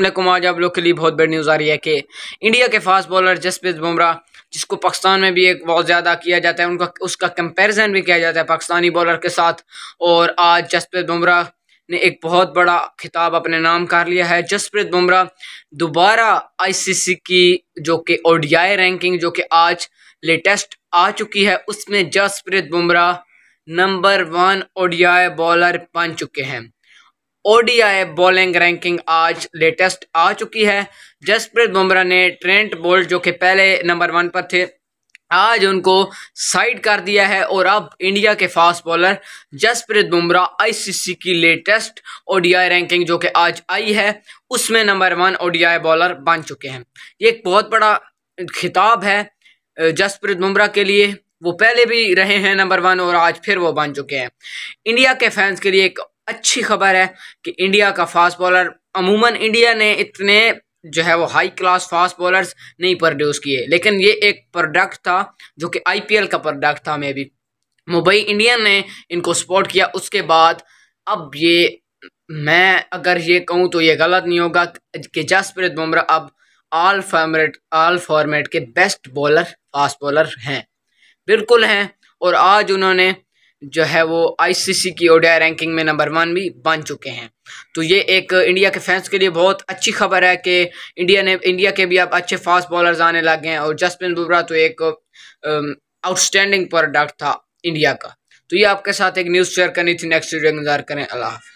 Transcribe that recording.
अल्लाह आज आप लोग के लिए बहुत बड़ी न्यूज़ आ रही है कि इंडिया के फास्ट बॉलर जसप्रीत बुमराह जिसको पाकिस्तान में भी एक बहुत ज़्यादा किया जाता है उनका उसका कंपैरिजन भी किया जाता है पाकिस्तानी बॉलर के साथ और आज जसप्रीत बुमराह ने एक बहुत बड़ा खिताब अपने नाम कर लिया है जसप्रीत बुमराह दोबारा आई की जो कि ओ रैंकिंग जो कि आज लेटेस्ट आ चुकी है उसमें जसप्रीत बुमराह नंबर वन ओ बॉलर बन चुके हैं ओडीआई बॉलिंग रैंकिंग आज लेटेस्ट आ चुकी है जसप्रीत बुमराह ने ट्रेंट बोल्ट जो कि पहले नंबर वन पर थे आज उनको साइड कर दिया है और अब इंडिया के fast bowler Jasprit Bumrah ICC की लेटेस्ट ओडीआई रैंकिंग जो कि आज आई है उसमें नंबर वन ओडीआई बॉलर बन चुके हैं ये एक बहुत बड़ा खिताब है जसप्रीत बुमराह के लिए वो पहले भी रहे हैं नंबर वन और आज फिर वो बन चुके हैं इंडिया के फैंस के लिए एक अच्छी खबर है कि इंडिया का फास्ट बॉलर अमूमन इंडिया ने इतने जो है वो हाई क्लास फास्ट बॉलर्स नहीं प्रोड्यूस किए लेकिन ये एक प्रोडक्ट था जो कि आईपीएल का प्रोडक्ट था मे भी मुंबई इंडियन ने इनको सपोर्ट किया उसके बाद अब ये मैं अगर ये कहूँ तो ये गलत नहीं होगा कि जसप्रीत बुमराह अब आल फॉर्मेट आल फॉर्मेट के बेस्ट बॉलर फास्ट बॉलर हैं बिल्कुल हैं और आज उन्होंने जो है वो आईसीसी की ओडीआई रैंकिंग में नंबर वन भी बन चुके हैं तो ये एक इंडिया के फैंस के लिए बहुत अच्छी खबर है कि इंडिया ने इंडिया के भी अब अच्छे फास्ट बॉलर्स आने लगे हैं और जसप्रीत बुमराह तो एक आउटस्टैंडिंग um, प्रोडक्ट था इंडिया का तो ये आपके साथ एक न्यूज़ शेयर करनी थी नेक्स्ट वीडियो इंतजार करें अल्लाह